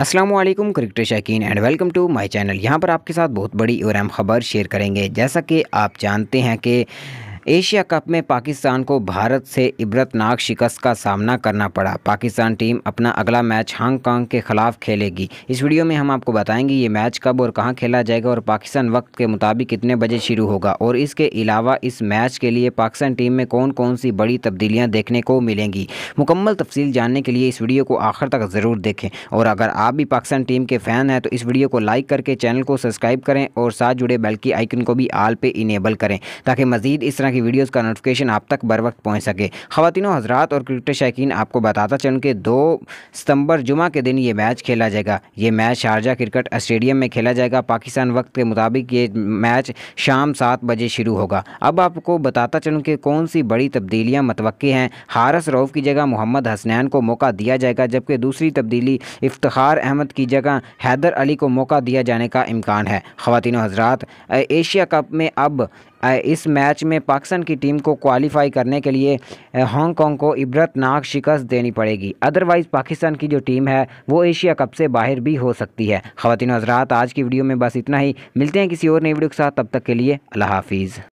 Aslam cricket शाकिन and welcome to my channel यहाँ पर आपके साथ बहुत बड़ी और अहम ख़बर शेयर करेंगे जैसा कि आप जानते हैं कि एशिया कप में पाकिस्तान को भारत से इबरतनाक शिकस्त का सामना करना पड़ा पाकिस्तान टीम अपना अगला मैच हांगकांग के खिलाफ खेलेगी इस वीडियो में हम आपको बताएंगे ये मैच कब और कहां खेला जाएगा और पाकिस्तान वक्त के मुताबिक कितने बजे शुरू होगा और इसके अलावा इस मैच के लिए पाकिस्तान टीम में कौन कौन सी बड़ी तब्दीलियाँ देखने को मिलेंगी मुकम्मल तफसील जानने के लिए इस वीडियो को आखिर तक ज़रूर देखें और अगर आप भी पाकिस्तान टीम के फ़ैन हैं तो इस वीडियो को लाइक करके चैनल को सब्सक्राइब करें और साथ जुड़े बेल की आइकन को भी आल पर इनेबल करें ताकि मजीद इस तरह ताकि वीडियोज़ का नोटिफिकेशन आप तक बर वक्त पहुँच सके खातिनों हजरात और क्रिकेट शायकीन आपको बताता चलूँ कि दो सितंबर जुमा के दिन ये मैच खेला जाएगा ये मैच शारजा क्रिकेट स्टेडियम में खेला जाएगा पाकिस्तान वक्त के मुताबिक ये मैच शाम सात बजे शुरू होगा अब आपको बताता चलूँ कि कौन सी बड़ी तब्दीलियाँ मतवक़ हैं हारस रऊफ़ की जगह मोहम्मद हसनैन को मौका दिया जाएगा जबकि दूसरी तब्दीली इफ्तार अहमद की जगह हैदर अली को मौका दिया जाने का इम्कान है ख़वातिन हजरात एशिया कप में अब इस मैच में पाकिस्तान की टीम को क्वालिफाई करने के लिए हांगकॉन्ग को इबरतनाक शिकस्त देनी पड़ेगी अदरवाइज़ पाकिस्तान की जो टीम है वो एशिया कप से बाहर भी हो सकती है खातिन हज़रात आज की वीडियो में बस इतना ही मिलते हैं किसी और नई वीडियो के साथ तब तक के लिए अल्लाह हाफिज़